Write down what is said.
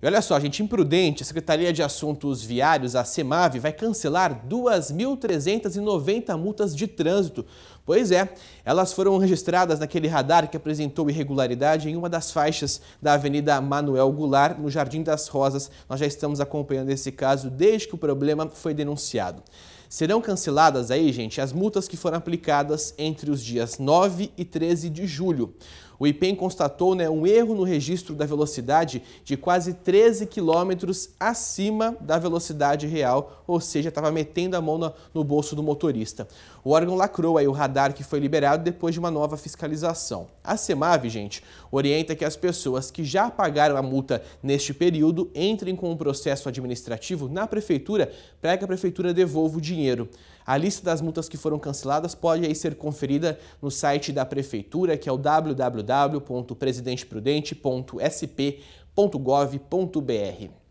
E olha só, gente, imprudente, a Secretaria de Assuntos Viários, a SEMAV, vai cancelar 2.390 multas de trânsito. Pois é, elas foram registradas naquele radar que apresentou irregularidade em uma das faixas da Avenida Manuel Goulart, no Jardim das Rosas. Nós já estamos acompanhando esse caso desde que o problema foi denunciado. Serão canceladas aí, gente, as multas que foram aplicadas entre os dias 9 e 13 de julho. O IPEM constatou né, um erro no registro da velocidade de quase 13 km acima da velocidade real, ou seja, estava metendo a mão no bolso do motorista. O órgão lacrou aí o radar que foi liberado depois de uma nova fiscalização. A SEMAV, gente, orienta que as pessoas que já pagaram a multa neste período entrem com um processo administrativo na prefeitura para que a prefeitura devolva o dinheiro dinheiro. A lista das multas que foram canceladas pode aí ser conferida no site da prefeitura, que é o www.presidenteprudente.sp.gov.br.